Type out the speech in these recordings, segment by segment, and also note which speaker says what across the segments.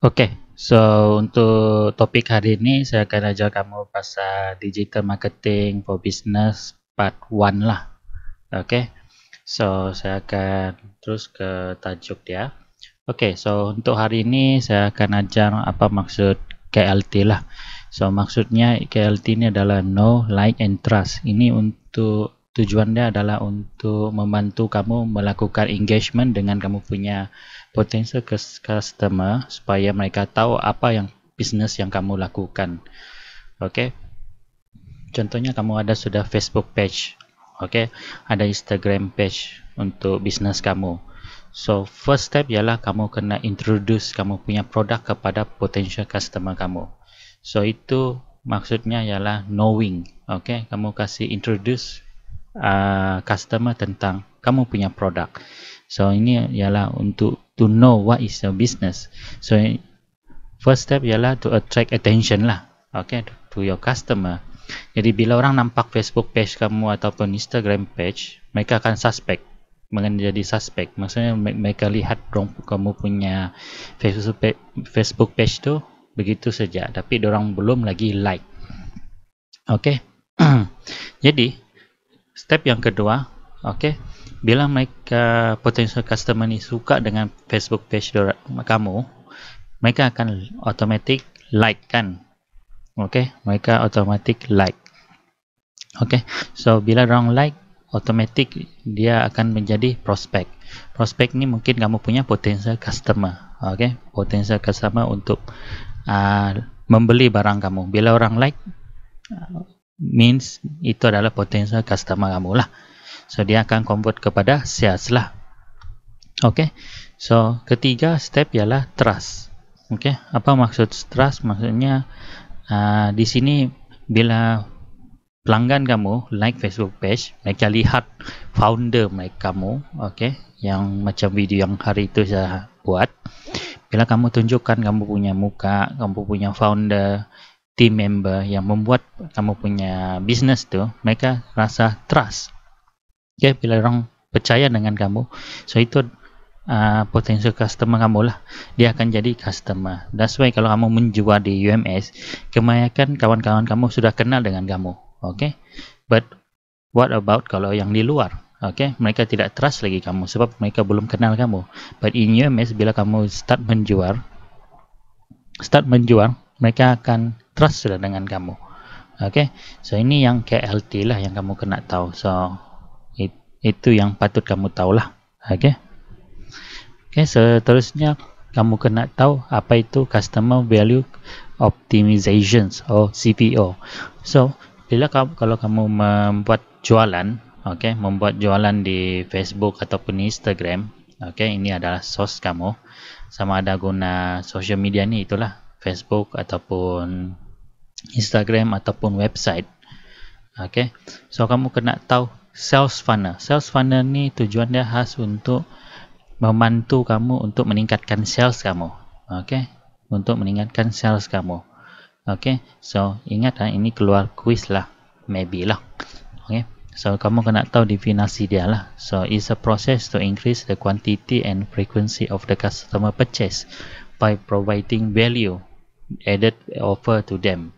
Speaker 1: Okay, so untuk topik hari ini saya akan ajar kamu pasal digital marketing for business part 1 lah. Okay, so saya akan terus ke tajuk dia. Okay, so untuk hari ini saya akan ajar apa maksud KLT lah. So maksudnya KLT ini adalah Know, Like and Trust. Ini untuk tujuannya adalah untuk membantu kamu melakukan engagement dengan kamu punya potential customer supaya mereka tahu apa yang bisnis yang kamu lakukan. Oke. Contohnya kamu ada sudah Facebook page. Oke. Ada Instagram page untuk bisnis kamu. So, first step ialah kamu kena introduce kamu punya produk kepada potential customer kamu. So, itu maksudnya ialah knowing. Okay, kamu kasih introduce uh, customer tentang kamu punya produk. So ini ialah untuk to know what is your business. So first step ialah to attract attention lah. Okay, to your customer. Jadi bila orang nampak Facebook page kamu ataupun Instagram page, mereka akan suspect menjadi suspek. Maksudnya mereka lihat dong kamu punya Facebook page tu begitu saja. Tapi orang belum lagi like. Okay. Jadi step yang kedua oke okay, bila mereka potential customer ni suka dengan Facebook page dora, kamu mereka akan automatic like kan oke okay, mereka automatic like oke okay, so bila orang like automatic dia akan menjadi prospect prospect ni mungkin kamu punya potential customer oke okay? potential customer untuk uh, membeli barang kamu bila orang like means itu adalah potential customer kamu lah. So dia akan convert kepada sales lah. Okay. So ketiga step ialah trust. Okay. Apa maksud trust? Maksudnya uh, di sini bila pelanggan kamu like Facebook page, mereka lihat founder mereka kamu, okay, yang macam video yang hari itu saya buat. Bila kamu tunjukkan kamu punya muka, kamu punya founder, team member yang membuat kamu punya business tu mereka rasa trust okay, bila orang percaya dengan kamu so itu uh, potential customer kamu lah dia akan jadi customer that's why kalau kamu menjual di UMS kebanyakan kawan-kawan kamu sudah kenal dengan kamu okay? but what about kalau yang di luar Okay, mereka tidak trust lagi kamu sebab mereka belum kenal kamu. But in UMS, bila kamu start menjual, start menjual, mereka akan trust lah dengan kamu. Okay. So ini yang KLT lah yang kamu kena tahu. So it, itu yang patut kamu tahu lah. Okay. Okay. Seterusnya kamu kena tahu apa itu customer value optimization or CPO. So bila kamu, kalau kamu membuat jualan, okay, membuat jualan di Facebook ataupun Instagram, okay, ini adalah source kamu. Sama ada guna social media ni itulah Facebook ataupun Instagram ataupun website. Okay. So kamu kena tahu sales funnel. Sales funnel ni tujuan dia khas untuk membantu kamu untuk meningkatkan sales kamu. Okay. Untuk meningkatkan sales kamu. Okay. So ingat ha, ini keluar quiz lah. Maybe lah. Okay. So kamu kena tahu definasi dia lah. So it's a process to increase the quantity and frequency of the customer purchase by providing value added offer to them.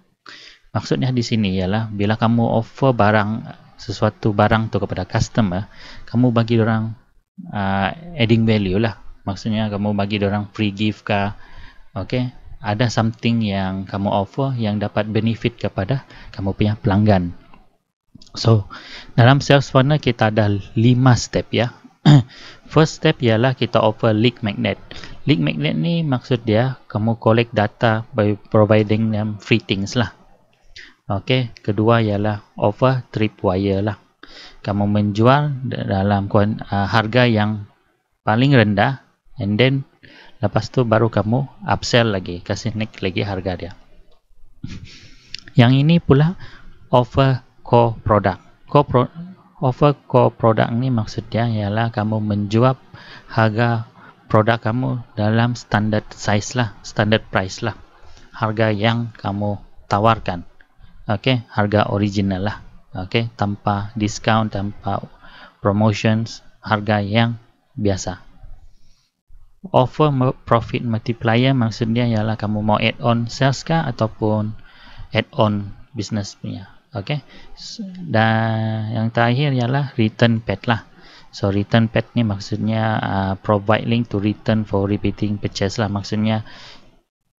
Speaker 1: Maksudnya di sini ialah bila kamu offer barang sesuatu barang tu kepada customer, kamu bagi orang uh, adding value lah. Maksudnya kamu bagi orang free gift ke, okay? Ada something yang kamu offer yang dapat benefit kepada kamu punya pelanggan. So dalam sales funnel kita ada lima step ya. First step ialah kita offer lead magnet. Lead magnet ni maksud dia kamu collect data by providing them free things lah. Okey, kedua ialah offer wire lah. Kamu menjual dalam uh, harga yang paling rendah and then lepas tu baru kamu upsell lagi, kasih naik lagi harga dia. yang ini pula offer core product. Core pro offer core product ni maksudnya ialah kamu menjual harga produk kamu dalam standard size lah, standard price lah. Harga yang kamu tawarkan okay, harga original lah. Okay, tanpa discount, tanpa promotions, harga yang biasa. Offer profit multiplier maksudnya ialah kamu mau add on sales kah ataupun add on business punya. Okay. Dan yang terakhir ialah return pad lah. So return pad ni maksudnya uh, provide link to return for repeating purchase lah. Maksudnya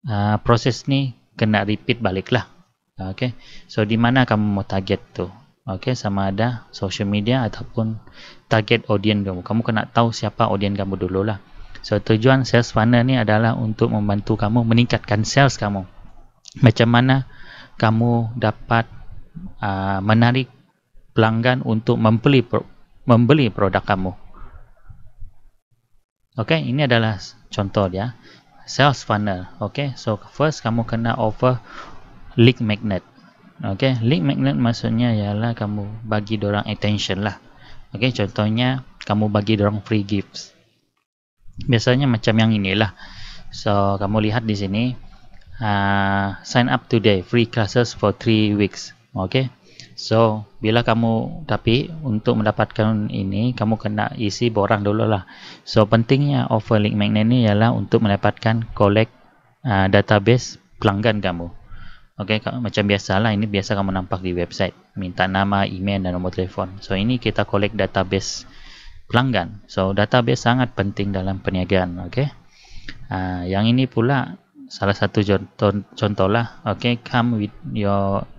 Speaker 1: uh, proses ni kena repeat balik lah. Okay. So di mana kamu mau target tu? Okay, sama ada social media ataupun target audience kamu. Kamu kena tahu siapa audience kamu dulu lah. So tujuan sales funnel ni adalah untuk membantu kamu meningkatkan sales kamu. Macam mana kamu dapat uh, menarik pelanggan untuk membeli pro- membeli produk kamu. Okay, ini adalah contoh ya sales funnel. Okay, so first kamu kena offer lead magnet. Okay, lead magnet maksudnya ialah kamu bagi orang attention lah. Okay, contohnya kamu bagi orang free gifts. Biasanya macam yang inilah. So kamu lihat di sini, uh, sign up today, free classes for three weeks. Okay. So, bila kamu tapi untuk mendapatkan ini kamu kena isi borang dulu lah. So, pentingnya offer link magnet ni ialah untuk mendapatkan collect uh, database pelanggan kamu. Okey, macam biasalah ini biasa kamu nampak di website. Minta nama, email dan nombor telefon. So ini kita collect database pelanggan. So database sangat penting dalam perniagaan, okey. Uh, yang ini pula salah satu contoh lah. Okey, come with your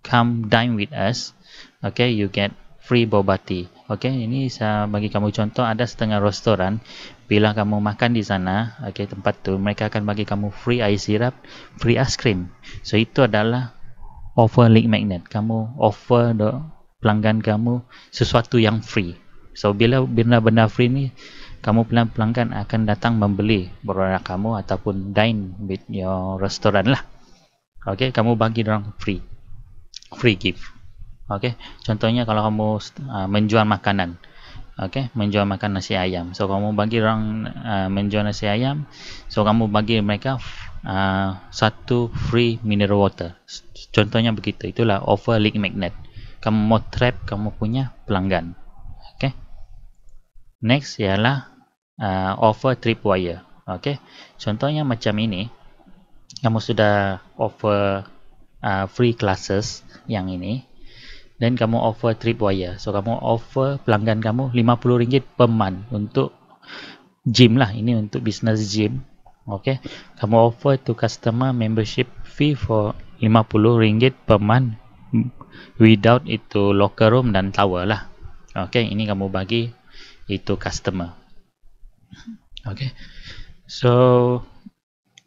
Speaker 1: come dine with us. Okey, you get free boba tea. Okey, ini saya bagi kamu contoh ada setengah restoran bila kamu makan di sana, okey tempat tu mereka akan bagi kamu free air sirap, free ice cream. So itu adalah offer link magnet. Kamu offer do pelanggan kamu sesuatu yang free. So bila benda-benda free ni kamu pelan pelanggan akan datang membeli produk kamu ataupun dine with your restoran lah. Okey, kamu bagi orang free. Free gift. Okey, contohnya kalau kamu uh, menjual makanan. Okey, menjual makan nasi ayam. So kamu bagi orang uh, menjual nasi ayam, so kamu bagi mereka uh, satu free mineral water. Contohnya begitu. Itulah offer link magnet. Kamu mau trap kamu punya pelanggan. Okey. Next ialah uh, offer trip wire. Okey. Contohnya macam ini. Kamu sudah offer uh, free classes yang ini dan kamu offer tripwire. So kamu offer pelanggan kamu RM50 per month untuk gym lah. Ini untuk business gym. Okay. Kamu offer to customer membership fee for RM50 per month without itu locker room dan tower lah. Okay. Ini kamu bagi itu customer. Okay. So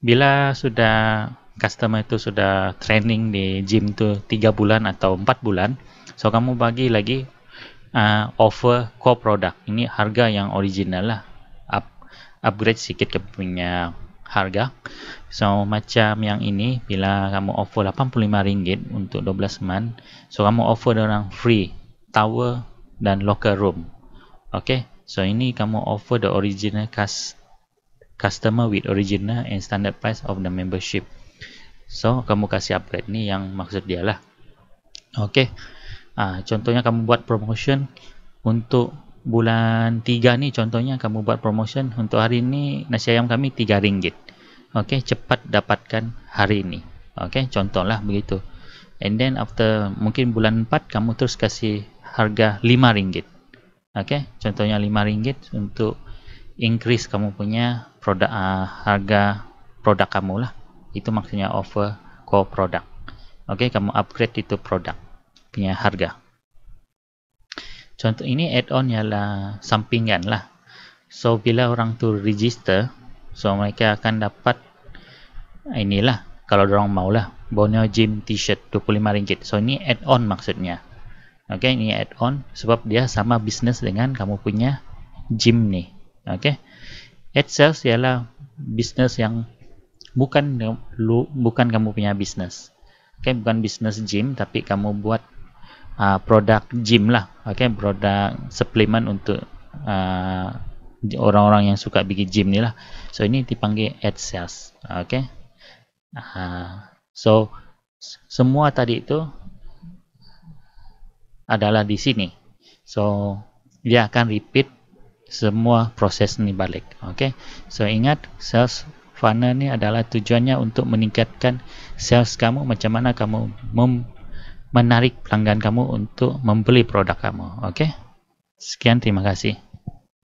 Speaker 1: bila sudah customer itu sudah training di gym tu 3 bulan atau 4 bulan, So kamu bagi lagi uh, offer core product. Ini harga yang original lah. Up, upgrade sikit ke punya harga. So macam yang ini bila kamu offer RM85 untuk 12 bulan. So kamu offer orang free tower dan locker room. Okay. So ini kamu offer the original cast customer with original and standard price of the membership. So kamu kasih upgrade ni yang maksud dia lah. Okay. Ah, contohnya kamu buat promotion untuk bulan 3 ni contohnya kamu buat promotion untuk hari ni nasi ayam kami rm ringgit. Okey, cepat dapatkan hari ni. Okey, contohlah begitu. And then after mungkin bulan 4 kamu terus kasih harga rm ringgit. Okey, contohnya rm ringgit untuk increase kamu punya produk uh, harga produk kamu lah. Itu maksudnya offer core product. Okey, kamu upgrade itu produk punya harga. Contoh ini add-on ialah sampingan lah. So bila orang tu register, so mereka akan dapat inilah kalau orang maulah Borneo Gym T-shirt RM25. So ini add-on maksudnya. Okay, ini add-on sebab dia sama bisnes dengan kamu punya gym ni. Okay. Ad sales ialah bisnes yang bukan bukan kamu punya bisnes. Okay, bukan bisnes gym tapi kamu buat uh, produk gym lah okay produk suplemen untuk uh, orang-orang yang suka pergi gym ni lah so ini dipanggil ad sales okay uh, so semua tadi itu adalah di sini so dia akan repeat semua proses ni balik okay so ingat sales funnel ni adalah tujuannya untuk meningkatkan sales kamu macam mana kamu mem- menarik pelanggan kamu untuk membeli produk kamu. Oke, okay? sekian. Terima kasih.